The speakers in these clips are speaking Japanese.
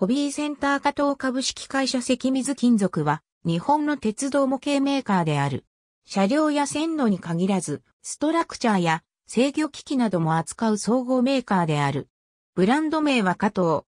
ホビーセンター加藤株式会社関水金属は、日本の鉄道模型メーカーである。車両や線路に限らず、ストラクチャーや制御機器なども扱う総合メーカーである。ブランド名は加藤。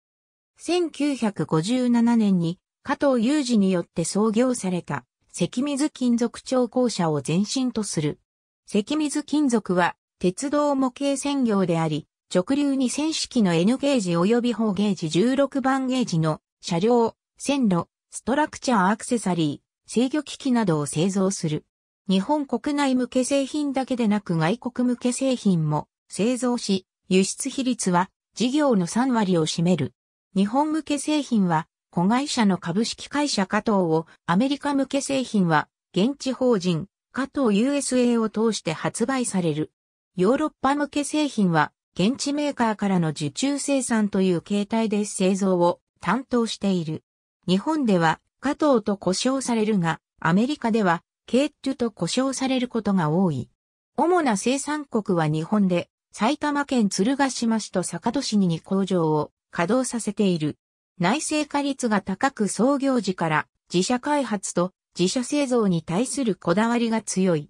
1957年に加藤雄二によって創業された関水金属調校社を前身とする。関水金属は鉄道模型専業であり、直流に0式の N ゲージ及び砲ゲージ16番ゲージの車両、線路、ストラクチャーアクセサリー、制御機器などを製造する。日本国内向け製品だけでなく外国向け製品も製造し、輸出比率は事業の3割を占める。日本向け製品は子会社の株式会社加藤を、アメリカ向け製品は現地法人加藤 USA を通して発売される。ヨーロッパ向け製品は現地メーカーからの受注生産という形態で製造を担当している。日本では加藤と呼称されるが、アメリカではケイトゥと呼称されることが多い。主な生産国は日本で、埼玉県鶴ヶ島市と坂戸市に2工場を稼働させている。内製化率が高く創業時から自社開発と自社製造に対するこだわりが強い。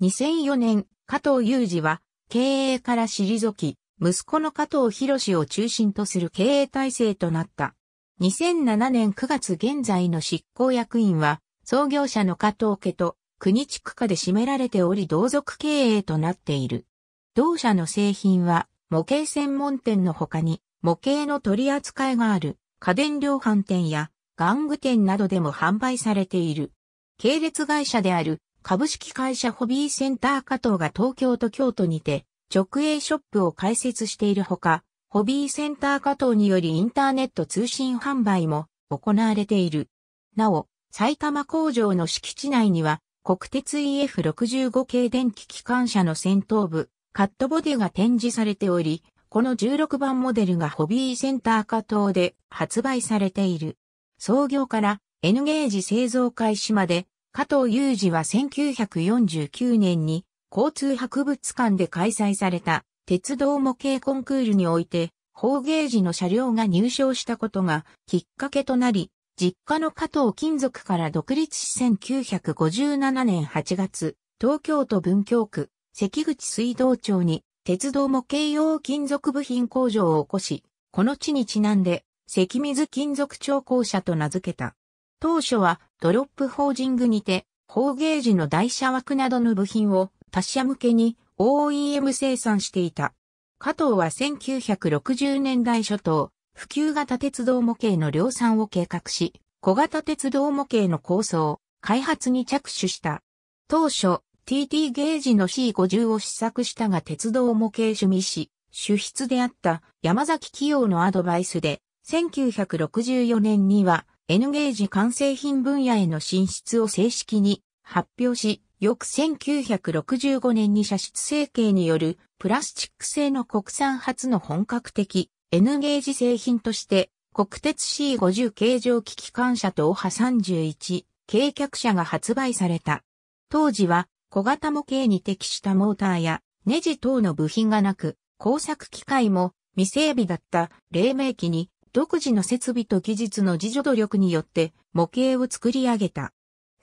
2004年、加藤雄二は経営から退き、息子の加藤博を中心とする経営体制となった。2007年9月現在の執行役員は、創業者の加藤家と国地区下で占められており同族経営となっている。同社の製品は模型専門店の他に模型の取り扱いがある家電量販店や玩具店などでも販売されている。系列会社である株式会社ホビーセンター加藤が東京と京都にて直営ショップを開設しているほか、ホビーセンター加藤によりインターネット通信販売も行われている。なお、埼玉工場の敷地内には国鉄 EF65 系電気機関車の先頭部、カットボディが展示されており、この16番モデルがホビーセンター加藤で発売されている。創業から N ゲージ製造開始まで加藤雄二は1949年に交通博物館で開催された鉄道模型コンクールにおいて、法芸時の車両が入賞したことがきっかけとなり、実家の加藤金属から独立し1957年8月、東京都文京区、関口水道町に鉄道模型用金属部品工場を起こし、この地にちなんで、関水金属調校舎と名付けた。当初はドロップホージングにて、ホーゲージの台車枠などの部品を他社向けに OEM 生産していた。加藤は1960年代初頭、普及型鉄道模型の量産を計画し、小型鉄道模型の構想、開発に着手した。当初、TT ゲージの C50 を試作したが鉄道模型趣味し、主筆であった山崎企業のアドバイスで、1964年には N ゲージ完成品分野への進出を正式に発表し、翌1965年に射出成形によるプラスチック製の国産初の本格的 N ゲージ製品として国鉄 C50 形状機機関車とオハ31軽客車が発売された。当時は小型模型に適したモーターやネジ等の部品がなく工作機械も未整備だった黎明期に独自の設備と技術の自助努力によって模型を作り上げた。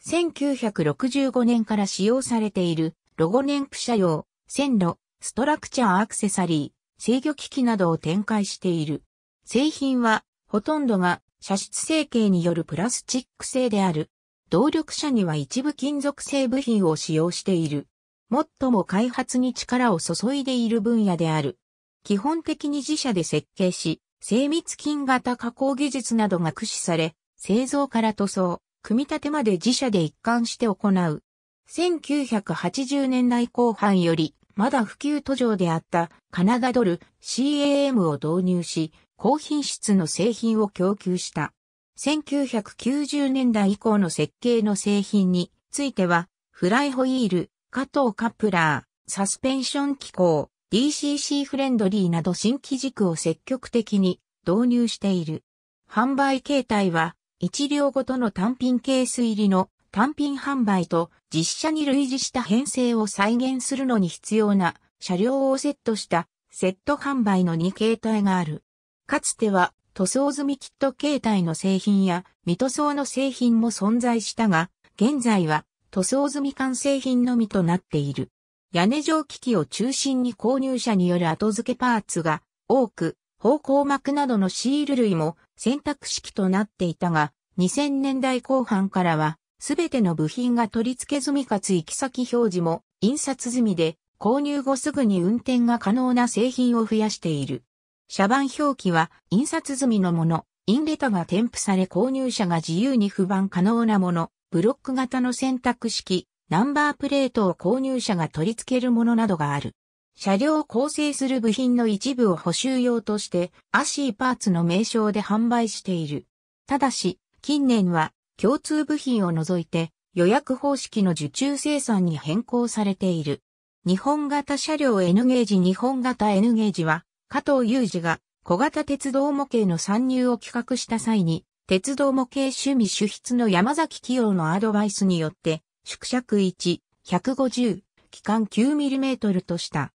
1965年から使用されているロゴ年譜車用、線路、ストラクチャーアクセサリー、制御機器などを展開している。製品はほとんどが射出成形によるプラスチック製である。動力車には一部金属製部品を使用している。最も開発に力を注いでいる分野である。基本的に自社で設計し、精密金型加工技術などが駆使され、製造から塗装、組み立てまで自社で一貫して行う。1980年代後半より、まだ普及途上であったカナダドル CAM を導入し、高品質の製品を供給した。1990年代以降の設計の製品については、フライホイール、加藤カプラー、サスペンション機構、DCC フレンドリーなど新規軸を積極的に導入している。販売形態は、1両ごとの単品ケース入りの単品販売と実車に類似した編成を再現するのに必要な車両をセットしたセット販売の2形態がある。かつては塗装済みキット形態の製品や未塗装の製品も存在したが、現在は塗装済み完成品のみとなっている。屋根状機器を中心に購入者による後付けパーツが多く、方向膜などのシール類も選択式となっていたが、2000年代後半からは、すべての部品が取り付け済みかつ行き先表示も印刷済みで、購入後すぐに運転が可能な製品を増やしている。車番表記は印刷済みのもの、インレタが添付され購入者が自由に不満可能なもの、ブロック型の選択式、ナンバープレートを購入者が取り付けるものなどがある。車両を構成する部品の一部を補修用として、アシーパーツの名称で販売している。ただし、近年は共通部品を除いて予約方式の受注生産に変更されている。日本型車両 N ゲージ日本型 N ゲージは、加藤雄二が小型鉄道模型の参入を企画した際に、鉄道模型趣味主筆の山崎清のアドバイスによって縮尺1、150、期間 9mm とした。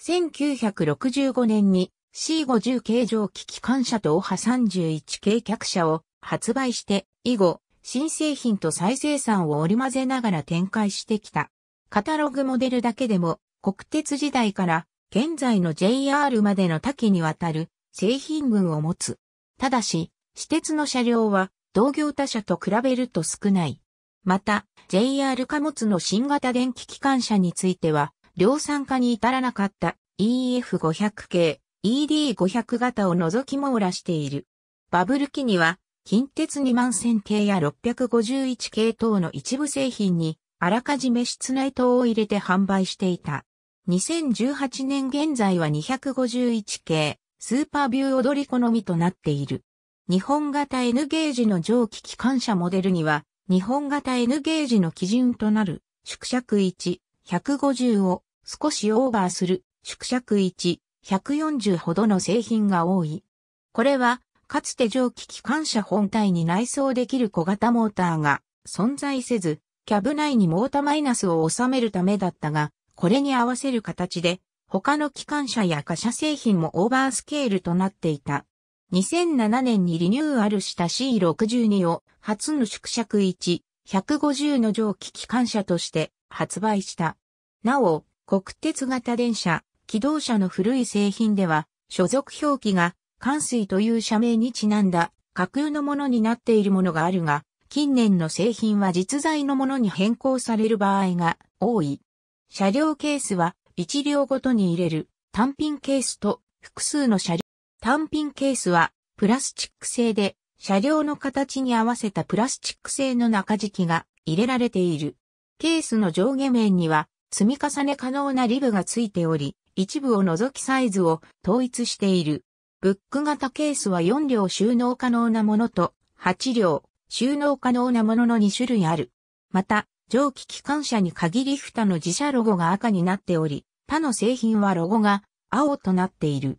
1965年に C50 形状機機関車と o ハ3 1軽客車を発売して以後、新製品と再生産を織り交ぜながら展開してきた。カタログモデルだけでも国鉄時代から現在の JR までの多岐にわたる製品群を持つ。ただし、私鉄の車両は同業他社と比べると少ない。また、JR 貨物の新型電気機関車については、量産化に至らなかった EF500 系、ED500 型を除き網羅している。バブル期には、近鉄2万1000系や651系等の一部製品に、あらかじめ室内灯を入れて販売していた。2018年現在は251系、スーパービュー踊り好みとなっている。日本型 N ゲージの蒸気機関車モデルには、日本型 N ゲージの基準となる縮尺1、150を少しオーバーする縮尺1、140ほどの製品が多い。これは、かつて蒸気機関車本体に内装できる小型モーターが存在せず、キャブ内にモータマイナスを収めるためだったが、これに合わせる形で、他の機関車や貨車製品もオーバースケールとなっていた。2007年にリニューアルした C62 を初の縮尺1、150の蒸気機関車として発売した。なお、国鉄型電車、機動車の古い製品では、所属表記が、関水という社名にちなんだ、架空のものになっているものがあるが、近年の製品は実在のものに変更される場合が多い。車両ケースは、一両ごとに入れる単品ケースと複数の車両単品ケースはプラスチック製で車両の形に合わせたプラスチック製の中敷きが入れられている。ケースの上下面には積み重ね可能なリブが付いており、一部を除きサイズを統一している。ブック型ケースは4両収納可能なものと8両収納可能なものの2種類ある。また、蒸気機関車に限り蓋の自社ロゴが赤になっており、他の製品はロゴが青となっている。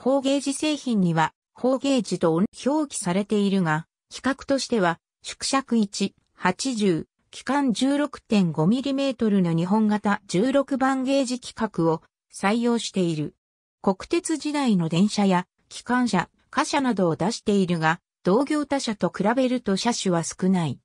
方ゲージ製品には、方ゲージと表記されているが、規格としては、縮尺1、80、期間 16.5mm の日本型16番ゲージ規格を採用している。国鉄時代の電車や機関車、貨車などを出しているが、同業他社と比べると車種は少ない。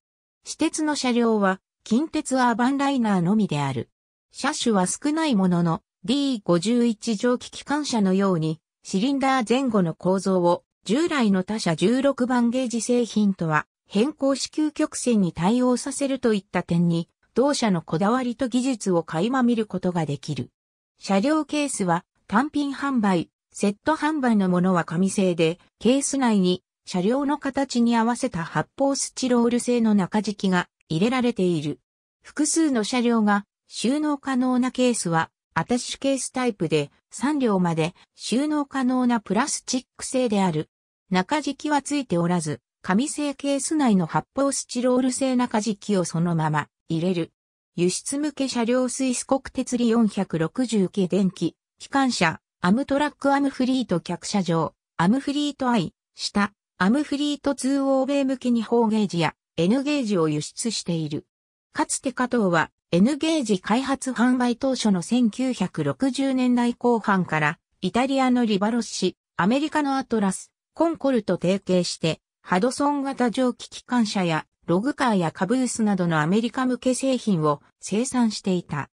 私鉄の車両は近鉄アーバンライナーのみである。車種は少ないものの D51 蒸気機関車のようにシリンダー前後の構造を従来の他社16番ゲージ製品とは変更支給曲線に対応させるといった点に同社のこだわりと技術を垣間見ることができる。車両ケースは単品販売、セット販売のものは紙製で、ケース内に車両の形に合わせた発泡スチロール製の中敷きが入れられている。複数の車両が収納可能なケースはアタッシュケースタイプで3両まで収納可能なプラスチック製である。中敷きはついておらず、紙製ケース内の発泡スチロール製中敷きをそのまま入れる。輸出向け車両スイス国鉄リ460系電気、機関車、アムトラックアムフリート客車上、アムフリート I、下、アムフリート2欧米向けに4ゲージや N ゲージを輸出している。かつて加藤は N ゲージ開発販売当初の1960年代後半からイタリアのリバロッシ、アメリカのアトラス、コンコルと提携してハドソン型蒸気機関車やログカーやカブースなどのアメリカ向け製品を生産していた。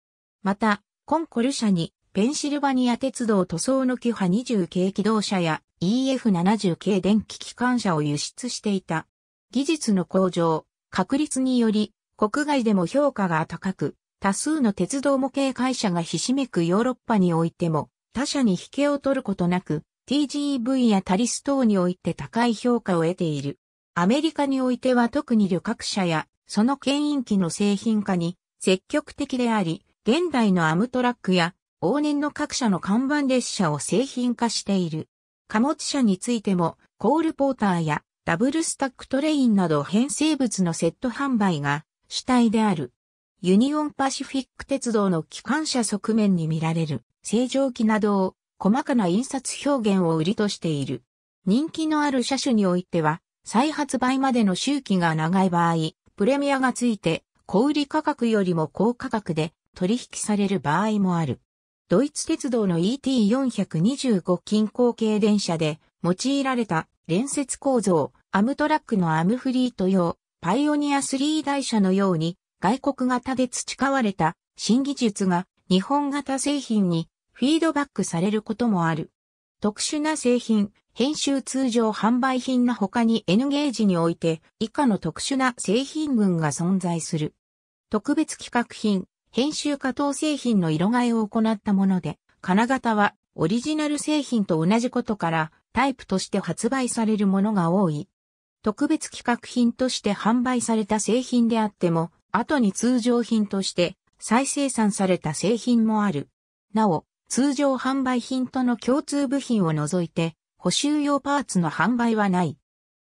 また、コンコル社にペンシルバニア鉄道塗装のキハ20系機動車や EF70 系電気機関車を輸出していた。技術の向上、確立により国外でも評価が高く、多数の鉄道模型会社がひしめくヨーロッパにおいても、他社に引けを取ることなく、TGV やタリス等において高い評価を得ている。アメリカにおいては特に旅客車や、その牽引機の製品化に積極的であり、現代のアムトラックや往年の各社の看板列車を製品化している。貨物車についても、コールポーターやダブルスタックトレインなど編成物のセット販売が主体である。ユニオンパシフィック鉄道の機関車側面に見られる正常機などを細かな印刷表現を売りとしている。人気のある車種においては、再発売までの周期が長い場合、プレミアがついて、小売価格よりも高価格で取引される場合もある。ドイツ鉄道の ET425 近郊系電車で用いられた連接構造、アムトラックのアムフリート用、パイオニア3台車のように外国型で培われた新技術が日本型製品にフィードバックされることもある。特殊な製品、編集通常販売品の他に N ゲージにおいて以下の特殊な製品群が存在する。特別企画品、編集加藤製品の色替えを行ったもので、金型はオリジナル製品と同じことからタイプとして発売されるものが多い。特別企画品として販売された製品であっても、後に通常品として再生産された製品もある。なお、通常販売品との共通部品を除いて、補修用パーツの販売はない。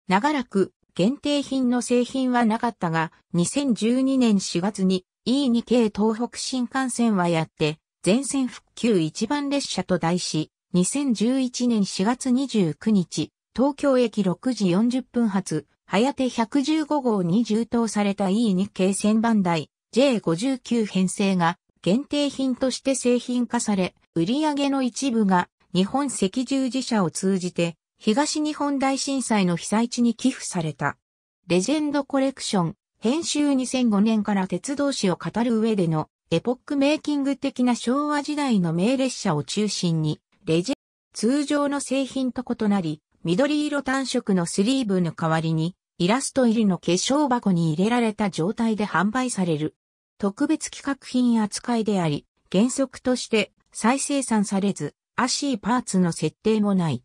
長らく限定品の製品はなかったが、2012年4月に E2 系東北新幹線はやって、全線復旧一番列車と題し、2011年4月29日、東京駅6時40分発、早手115号に充当された E2 系1000番台 J59 編成が限定品として製品化され、売上の一部が日本赤十字社を通じて東日本大震災の被災地に寄付された。レジェンドコレクション、編集2005年から鉄道史を語る上でのエポックメイキング的な昭和時代の名列車を中心に、レジェンド通常の製品と異なり、緑色単色のスリーブの代わりに、イラスト入りの化粧箱に入れられた状態で販売される。特別企画品扱いであり、原則として再生産されず、アシーパーツの設定もない。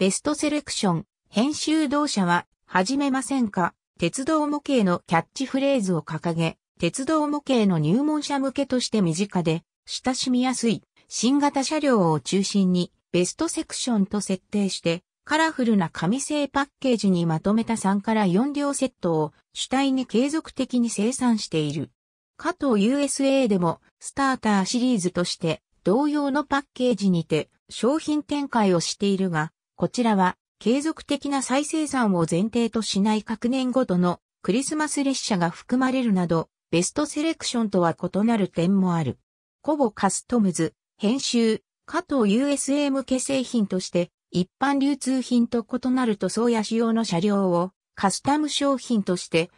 ベストセレクション、編集同社は、始めませんか、鉄道模型のキャッチフレーズを掲げ、鉄道模型の入門者向けとして身近で、親しみやすい、新型車両を中心に、ベストセクションと設定して、カラフルな紙製パッケージにまとめた3から4両セットを主体に継続的に生産している。加藤 USA でもスターターシリーズとして同様のパッケージにて商品展開をしているが、こちらは継続的な再生産を前提としない各年ごとのクリスマス列車が含まれるなど、ベストセレクションとは異なる点もある。コボカストムズ、編集、加藤 USA 向け製品として一般流通品と異なる塗装や仕様の車両をカスタム商品として、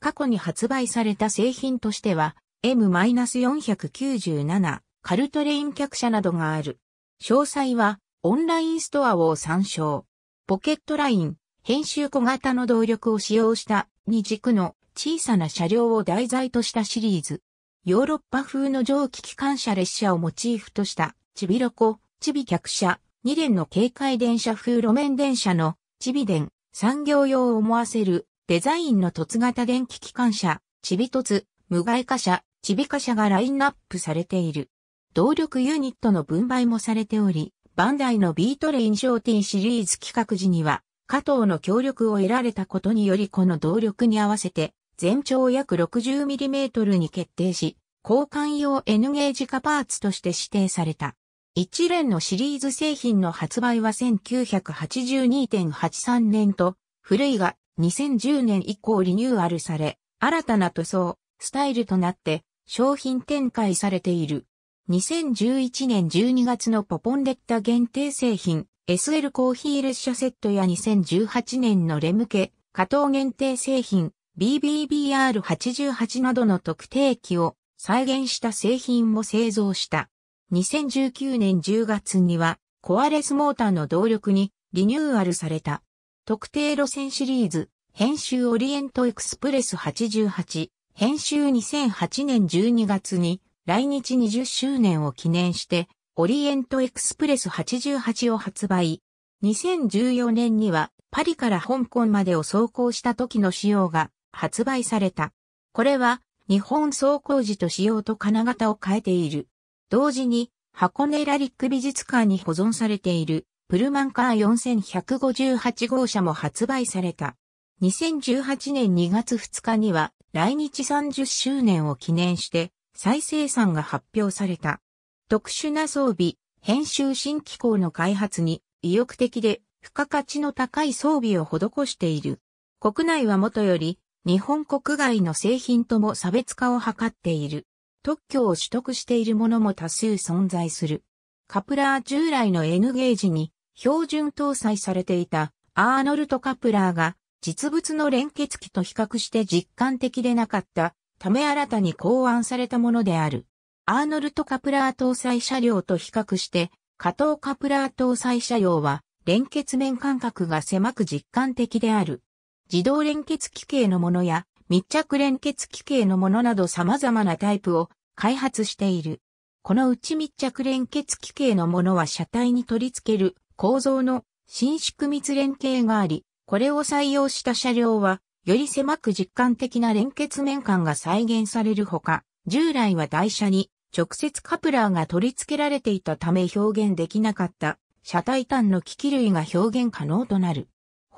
過去に発売された製品としては、M-497 カルトレイン客車などがある。詳細は、オンラインストアを参照。ポケットライン、編集小型の動力を使用した2軸の小さな車両を題材としたシリーズ。ヨーロッパ風の蒸気機関車列車をモチーフとした、チビロコ、チビ客車、2連の警戒電車風路面電車の、チビ電、産業用を思わせる、デザインの凸型電気機関車、チビ凸、無害化車、チビ化車がラインナップされている。動力ユニットの分配もされており、バンダイのビートレインショーティーシリーズ企画時には、加藤の協力を得られたことによりこの動力に合わせて、全長約 60mm に決定し、交換用 N ゲージ化パーツとして指定された。一連のシリーズ製品の発売は1982.83年と、古いが2010年以降リニューアルされ、新たな塗装、スタイルとなって商品展開されている。2011年12月のポポンレッタ限定製品、SL コーヒー列車セットや2018年のレムケ、加藤限定製品、BBBR88 などの特定機を再現した製品も製造した。2019年10月には、コアレスモーターの動力にリニューアルされた。特定路線シリーズ、編集オリエントエクスプレス88、編集2008年12月に来日20周年を記念して、オリエントエクスプレス88を発売。2014年にはパリから香港までを走行した時の仕様が発売された。これは日本走行時と仕様と金型を変えている。同時に、箱根ラリック美術館に保存されている、プルマンカー4158号車も発売された。2018年2月2日には、来日30周年を記念して、再生産が発表された。特殊な装備、編集新機構の開発に意欲的で付加価値の高い装備を施している。国内はもとより日本国外の製品とも差別化を図っている。特許を取得しているものも多数存在する。カプラー従来の N ゲージに標準搭載されていたアーノルトカプラーが実物の連結器と比較して実感的でなかったため新たに考案されたものである。アーノルトカプラー搭載車両と比較して加藤カプラー搭載車両は連結面間隔が狭く実感的である。自動連結機系のものや密着連結機系のものなど様々なタイプを開発している。このうち密着連結機系のものは車体に取り付ける構造の伸縮密連携があり、これを採用した車両は、より狭く実感的な連結面間が再現されるほか、従来は台車に直接カプラーが取り付けられていたため表現できなかった車体端の機器類が表現可能となる。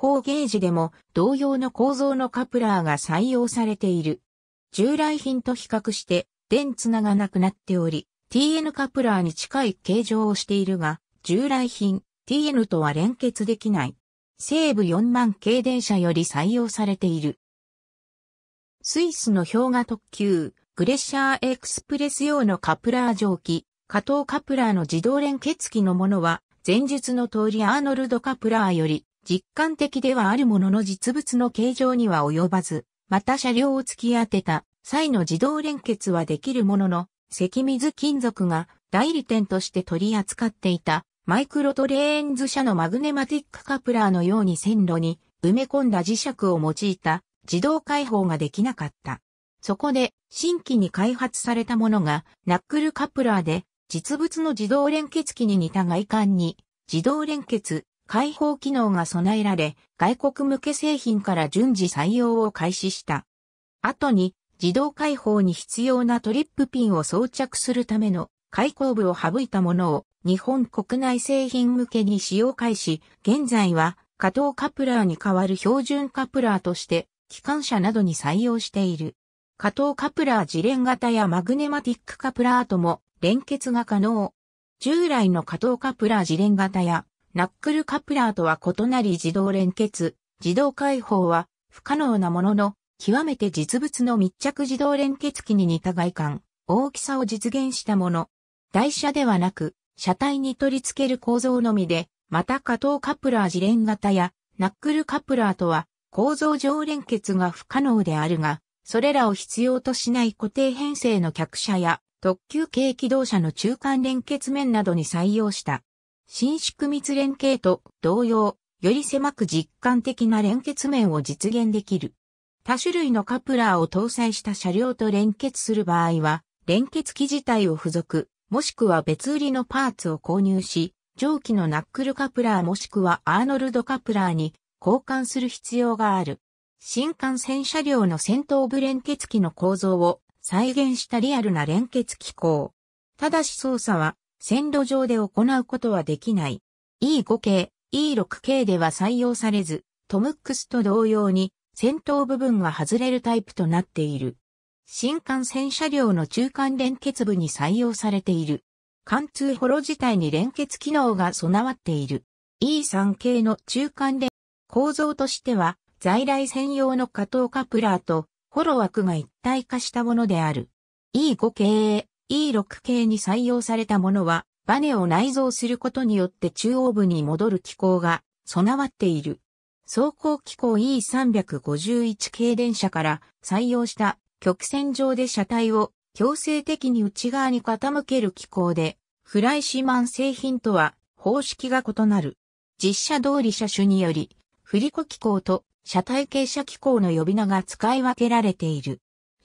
高ゲージでも同様の構造のカプラーが採用されている。従来品と比較して電綱がなくなっており、TN カプラーに近い形状をしているが、従来品 TN とは連結できない。西部4万系電車より採用されている。スイスの氷河特急、グレッシャーエクスプレス用のカプラー蒸気、加藤カプラーの自動連結機のものは、前述の通りアーノルドカプラーより実感的ではあるものの実物の形状には及ばず、また車両を突き当てた際の自動連結はできるものの、石水金属が代理店として取り扱っていたマイクロトレーンズ社のマグネマティックカプラーのように線路に埋め込んだ磁石を用いた自動開放ができなかった。そこで新規に開発されたものがナックルカプラーで実物の自動連結機に似た外観に自動連結開放機能が備えられ、外国向け製品から順次採用を開始した。後に、自動開放に必要なトリップピンを装着するための開口部を省いたものを日本国内製品向けに使用開始、現在は加藤カプラーに代わる標準カプラーとして機関車などに採用している。加藤カプラー自連型やマグネマティックカプラーとも連結が可能。従来の加藤カプラー自連型やナックルカプラーとは異なり自動連結、自動開放は不可能なものの、極めて実物の密着自動連結機に似た外観、大きさを実現したもの。台車ではなく、車体に取り付ける構造のみで、また加藤カプラー自連型やナックルカプラーとは構造上連結が不可能であるが、それらを必要としない固定編成の客車や特急軽機動車の中間連結面などに採用した。伸縮密連携と同様、より狭く実感的な連結面を実現できる。多種類のカプラーを搭載した車両と連結する場合は、連結機自体を付属、もしくは別売りのパーツを購入し、蒸気のナックルカプラーもしくはアーノルドカプラーに交換する必要がある。新幹線車両の先頭部連結機の構造を再現したリアルな連結機構。ただし操作は線路上で行うことはできない。E5 系、E6 系では採用されず、トムックスと同様に先頭部分が外れるタイプとなっている。新幹線車両の中間連結部に採用されている。貫通ホロ自体に連結機能が備わっている。E3 系の中間連、構造としては在来専用の加藤カプラーとホロ枠が一体化したものである。E5 k E6 系に採用されたものは、バネを内蔵することによって中央部に戻る機構が備わっている。走行機構 E351 系電車から採用した曲線上で車体を強制的に内側に傾ける機構で、フライシマン製品とは方式が異なる。実車通り車種により、振り子機構と車体傾斜機構の呼び名が使い分けられている。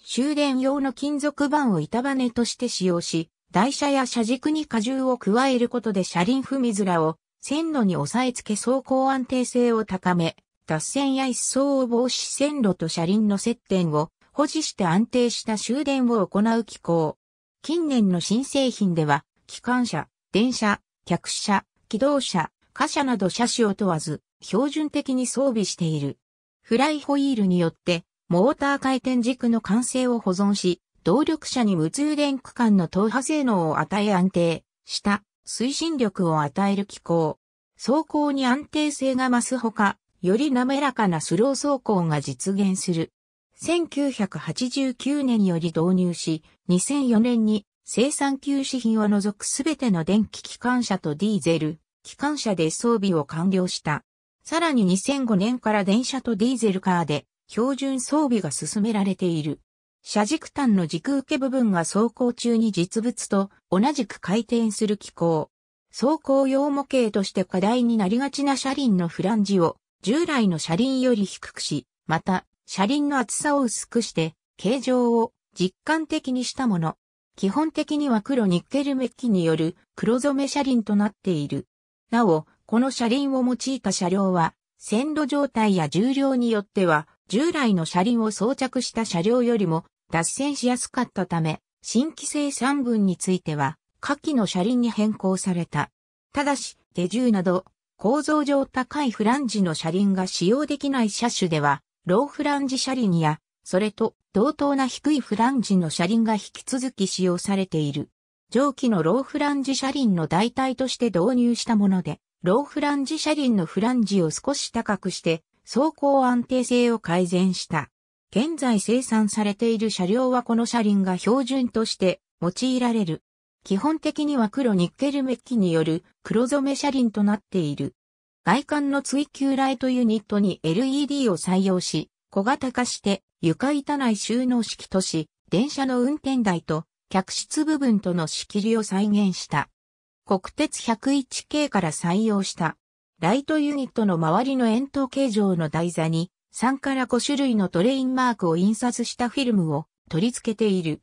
終電用の金属板を板バネとして使用し、台車や車軸に荷重を加えることで車輪踏み面を線路に押さえつけ走行安定性を高め、脱線や一層を防止線路と車輪の接点を保持して安定した終電を行う機構。近年の新製品では、機関車、電車、客車、機動車、貨車など車種を問わず、標準的に装備している。フライホイールによってモーター回転軸の完成を保存し、動力車に無通電区間の等波性能を与え安定した推進力を与える機構。走行に安定性が増すほか、より滑らかなスロー走行が実現する。1989年より導入し、2004年に生産休止品を除くすべての電気機関車とディーゼル、機関車で装備を完了した。さらに2005年から電車とディーゼルカーで標準装備が進められている。車軸端の軸受け部分が走行中に実物と同じく回転する機構。走行用模型として課題になりがちな車輪のフランジを従来の車輪より低くし、また車輪の厚さを薄くして形状を実感的にしたもの。基本的には黒ニッケルメッキによる黒染め車輪となっている。なお、この車輪を用いた車両は、線路状態や重量によっては従来の車輪を装着した車両よりも脱線しやすかったため、新規制3分については、下記の車輪に変更された。ただし、手重など、構造上高いフランジの車輪が使用できない車種では、ローフランジ車輪や、それと同等な低いフランジの車輪が引き続き使用されている。上記のローフランジ車輪の代替として導入したもので、ローフランジ車輪のフランジを少し高くして、走行安定性を改善した。現在生産されている車両はこの車輪が標準として用いられる。基本的には黒ニッケルメッキによる黒染め車輪となっている。外観の追求ライトユニットに LED を採用し、小型化して床板内収納式とし、電車の運転台と客室部分との仕切りを再現した。国鉄101系から採用したライトユニットの周りの円筒形状の台座に3から5種類のトレインマークを印刷したフィルムを取り付けている。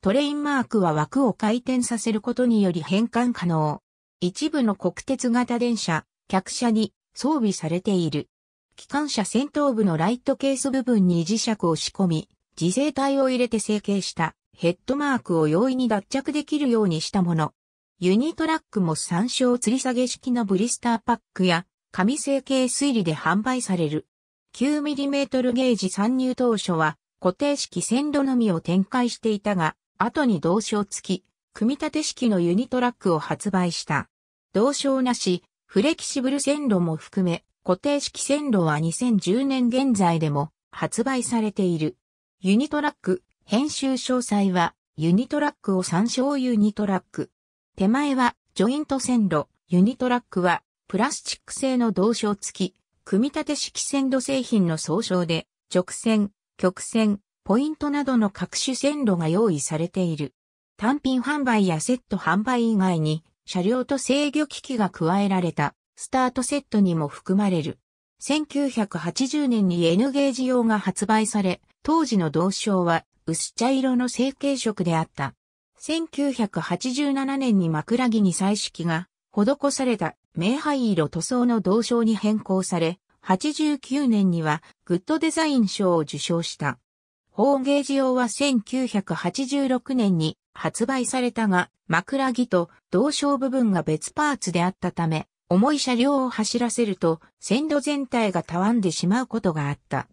トレインマークは枠を回転させることにより変換可能。一部の国鉄型電車、客車に装備されている。機関車先頭部のライトケース部分に磁石を仕込み、磁性体を入れて成形したヘッドマークを容易に脱着できるようにしたもの。ユニトラックも参照吊り下げ式のブリスターパックや紙成形推理で販売される。9mm ゲージ参入当初は固定式線路のみを展開していたが、後に同床付き、組み立て式のユニトラックを発売した。同床なし、フレキシブル線路も含め、固定式線路は2010年現在でも発売されている。ユニトラック、編集詳細は、ユニトラックを参照ユニトラック。手前はジョイント線路、ユニトラックはプラスチック製の同床付き、組み立て式線路製品の総称で、直線、曲線、ポイントなどの各種線路が用意されている。単品販売やセット販売以外に、車両と制御機器が加えられた、スタートセットにも含まれる。1980年に N ゲージ用が発売され、当時の同床は薄茶色の成型色であった。1987年に枕木に彩色が施された明灰色塗装の銅賞に変更され、89年にはグッドデザイン賞を受賞した。ホーゲージ用は1986年に発売されたが、枕木と同床部分が別パーツであったため、重い車両を走らせると線路全体がたわんでしまうことがあった。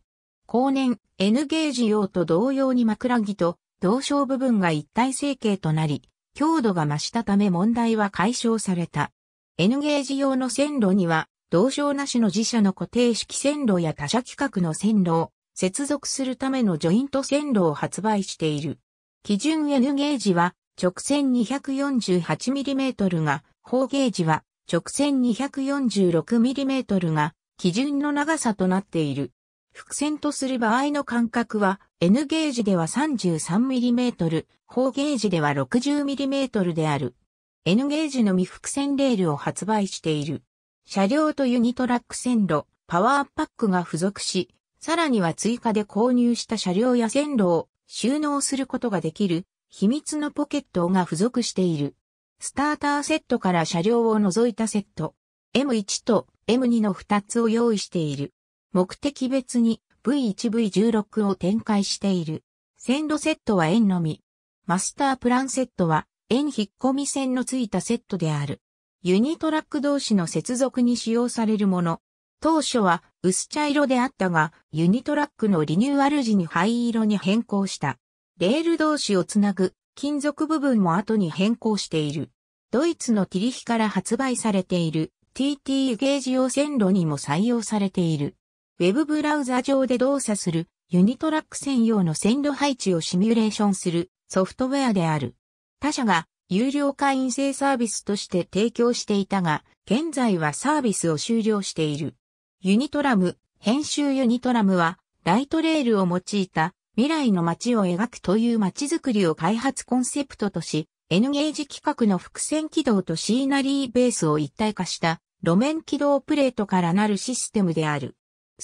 後年、N ゲージ用と同様に枕木と同床部分が一体成形となり、強度が増したため問題は解消された。N ゲージ用の線路には、同床なしの自社の固定式線路や他社規格の線路を接続するためのジョイント線路を発売している。基準 N ゲージは直線 248mm が、方ゲージは直線 246mm が基準の長さとなっている。伏線とする場合の間隔は N ゲージでは 33mm、4ゲージでは 60mm である。N ゲージの未伏線レールを発売している。車両とユニトラック線路、パワーパックが付属し、さらには追加で購入した車両や線路を収納することができる秘密のポケットが付属している。スターターセットから車両を除いたセット、M1 と M2 の2つを用意している。目的別に V1V16 を展開している。線路セットは円のみ。マスタープランセットは円引っ込み線のついたセットである。ユニトラック同士の接続に使用されるもの。当初は薄茶色であったが、ユニトラックのリニューアル時に灰色に変更した。レール同士をつなぐ金属部分も後に変更している。ドイツのティリヒから発売されている TT ゲージ用線路にも採用されている。ウェブブラウザ上で動作するユニトラック専用の線路配置をシミュレーションするソフトウェアである。他社が有料会員制サービスとして提供していたが、現在はサービスを終了している。ユニトラム、編集ユニトラムは、ライトレールを用いた未来の街を描くという街づくりを開発コンセプトとし、N ゲージ規格の伏線軌道とシーナリーベースを一体化した路面軌道プレートからなるシステムである。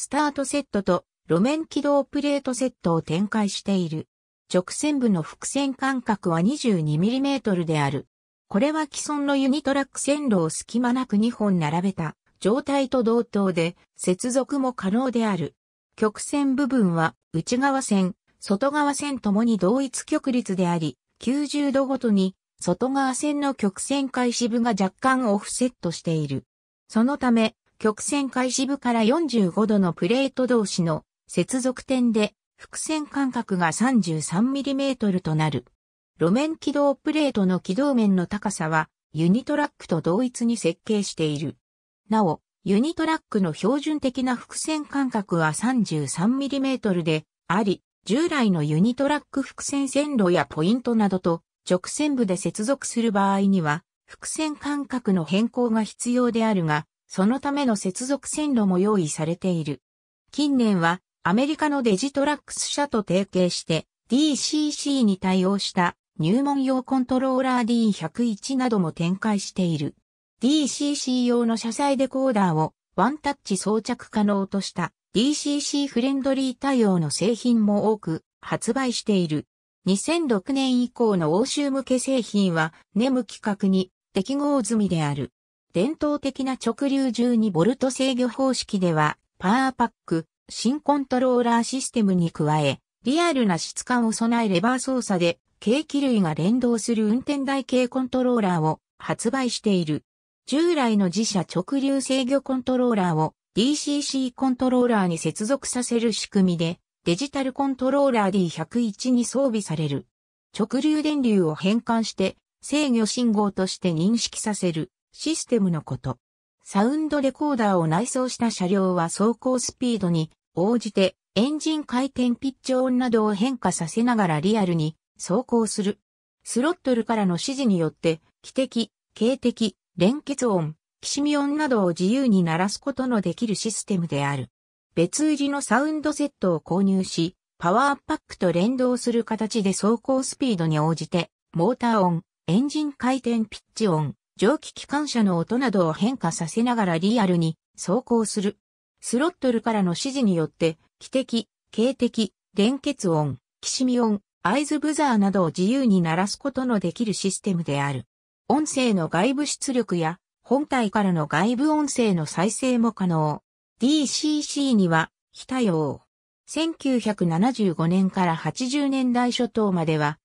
スタートセットと路面軌道プレートセットを展開している。直線部の伏線間隔は 22mm である。これは既存のユニトラック線路を隙間なく2本並べた状態と同等で接続も可能である。曲線部分は内側線、外側線ともに同一曲率であり、90度ごとに外側線の曲線開始部が若干オフセットしている。そのため、曲線開始部から45度のプレート同士の接続点で伏線間隔が 33mm となる。路面軌道プレートの軌道面の高さはユニトラックと同一に設計している。なお、ユニトラックの標準的な伏線間隔は 33mm であり、従来のユニトラック伏線線路やポイントなどと直線部で接続する場合には、伏線間隔の変更が必要であるが、そのための接続線路も用意されている。近年はアメリカのデジトラックス社と提携して DCC に対応した入門用コントローラー D101 なども展開している。DCC 用の車載デコーダーをワンタッチ装着可能とした DCC フレンドリー対応の製品も多く発売している。2006年以降の欧州向け製品はネム規格に適合済みである。伝統的な直流12ボルト制御方式では、パワーパック、新コントローラーシステムに加え、リアルな質感を備えレバー操作で、軽器類が連動する運転台系コントローラーを発売している。従来の自社直流制御コントローラーを DCC コントローラーに接続させる仕組みで、デジタルコントローラー D101 に装備される。直流電流を変換して制御信号として認識させる。システムのこと。サウンドレコーダーを内装した車両は走行スピードに応じてエンジン回転ピッチ音などを変化させながらリアルに走行する。スロットルからの指示によって、汽笛、警笛、連結音、きしみ音などを自由に鳴らすことのできるシステムである。別売りのサウンドセットを購入し、パワーパックと連動する形で走行スピードに応じて、モーター音、エンジン回転ピッチ音、蒸気機関車の音などを変化させながらリアルに走行する。スロットルからの指示によって、汽笛、警笛、連結音、きしみ音、合図ブザーなどを自由に鳴らすことのできるシステムである。音声の外部出力や本体からの外部音声の再生も可能。DCC には非対応。1975年から80年代初頭までは、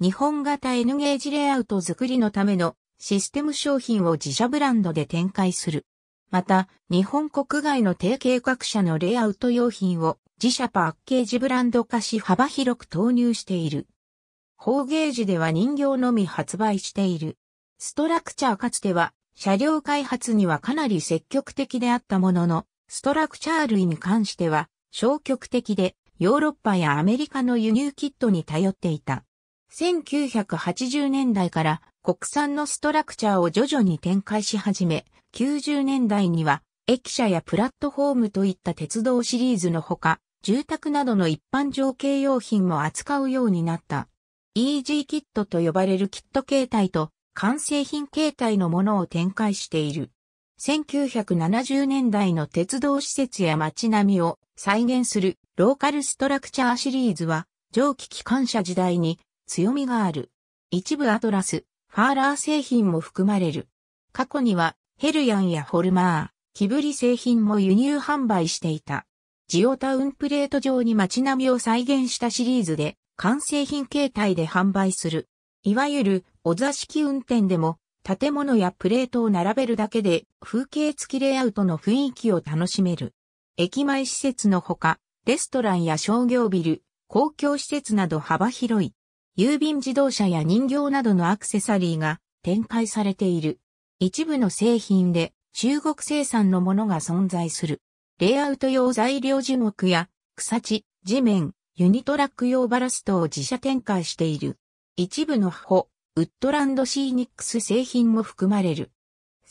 日本型 N ゲージレイアウト作りのためのシステム商品を自社ブランドで展開する。また、日本国外の提携各社のレイアウト用品を自社パッケージブランド化し幅広く投入している。法ゲージでは人形のみ発売している。ストラクチャーかつては車両開発にはかなり積極的であったものの、ストラクチャー類に関しては消極的でヨーロッパやアメリカの輸入キットに頼っていた。1980年代から国産のストラクチャーを徐々に展開し始め、90年代には駅舎やプラットフォームといった鉄道シリーズのほか、住宅などの一般乗景用品も扱うようになった。EG キットと呼ばれるキット形態と完成品形態のものを展開している。1970年代の鉄道施設や街並みを再現するローカルストラクチャーシリーズは蒸気機関車時代に強みがある。一部アトラス、ファーラー製品も含まれる。過去には、ヘルヤンやホルマー、キブリ製品も輸入販売していた。ジオタウンプレート上に街並みを再現したシリーズで、完成品形態で販売する。いわゆる、お座敷運転でも、建物やプレートを並べるだけで、風景付きレイアウトの雰囲気を楽しめる。駅前施設のほか、レストランや商業ビル、公共施設など幅広い郵便自動車や人形などのアクセサリーが展開されている。一部の製品で中国生産のものが存在する。レイアウト用材料樹木や草地、地面、ユニトラック用バラストを自社展開している。一部のホ、ウッドランドシーニックス製品も含まれる。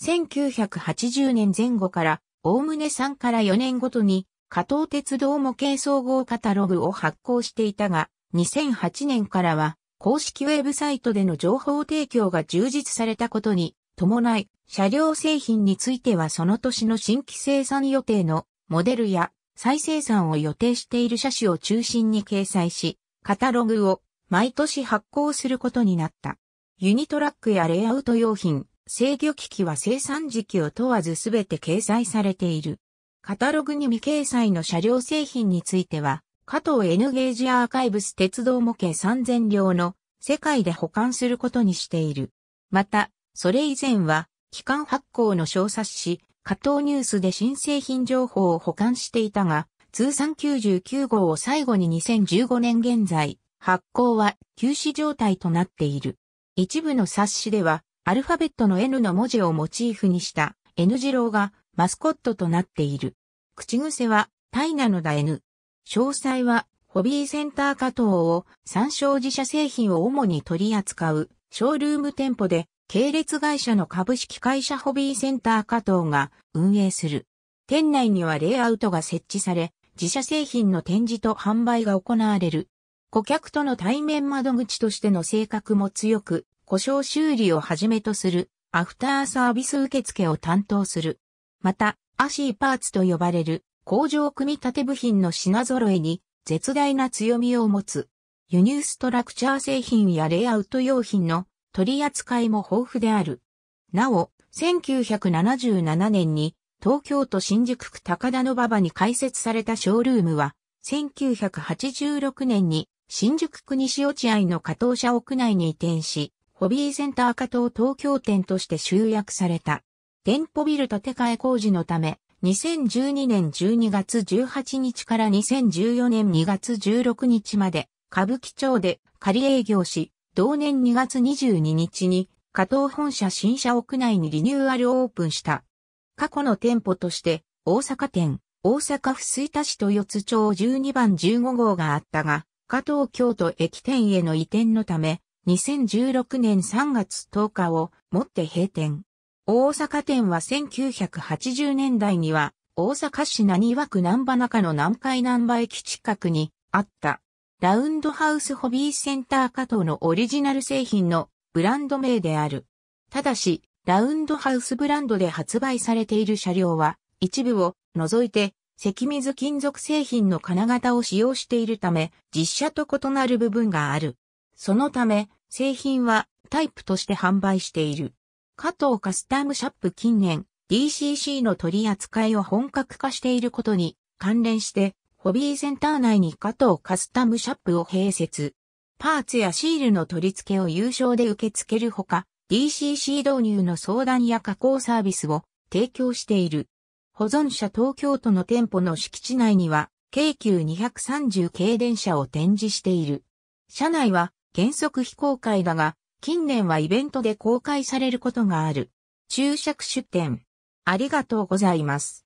1980年前後から、おおむね3から4年ごとに、加藤鉄道模型総合カタログを発行していたが、2008年からは、公式ウェブサイトでの情報提供が充実されたことに伴い、車両製品についてはその年の新規生産予定のモデルや再生産を予定している車種を中心に掲載し、カタログを毎年発行することになった。ユニトラックやレイアウト用品、制御機器は生産時期を問わずすべて掲載されている。カタログに未掲載の車両製品については、加藤 N ゲージアーカイブス鉄道模型3000両の世界で保管することにしている。また、それ以前は、機関発行の小冊子、加藤ニュースで新製品情報を保管していたが、通算99号を最後に2015年現在、発行は休止状態となっている。一部の冊子では、アルファベットの N の文字をモチーフにした N 字郎がマスコットとなっている。口癖は、タイなのだ N。詳細は、ホビーセンター加藤を参照自社製品を主に取り扱うショールーム店舗で系列会社の株式会社ホビーセンター加藤が運営する。店内にはレイアウトが設置され、自社製品の展示と販売が行われる。顧客との対面窓口としての性格も強く、故障修理をはじめとするアフターサービス受付を担当する。また、アシーパーツと呼ばれる工場組み立て部品の品揃えに絶大な強みを持つ。輸入ストラクチャー製品やレイアウト用品の取り扱いも豊富である。なお、1977年に東京都新宿区高田の馬場に開設されたショールームは、1986年に新宿区西落合の加藤社屋内に移転し、ホビーセンター加藤東京店として集約された。店舗ビル建て替え工事のため、2012年12月18日から2014年2月16日まで、歌舞伎町で仮営業し、同年2月22日に、加藤本社新社屋内にリニューアルオープンした。過去の店舗として、大阪店、大阪府水田市豊津町12番15号があったが、加藤京都駅店への移転のため、2016年3月10日をもって閉店。大阪店は1980年代には大阪市浪速区南波中の南海南波駅近くにあったラウンドハウスホビーセンター加藤のオリジナル製品のブランド名である。ただし、ラウンドハウスブランドで発売されている車両は一部を除いて赤水金属製品の金型を使用しているため実車と異なる部分がある。そのため製品はタイプとして販売している。加藤カスタムシャップ近年 DCC の取り扱いを本格化していることに関連してホビーセンター内に加藤カスタムシャップを併設。パーツやシールの取り付けを有償で受け付けるほか DCC 導入の相談や加工サービスを提供している。保存者東京都の店舗の敷地内には、京急230系電車を展示している。車内は原則非公開だが、近年はイベントで公開されることがある。注釈出典。ありがとうございます。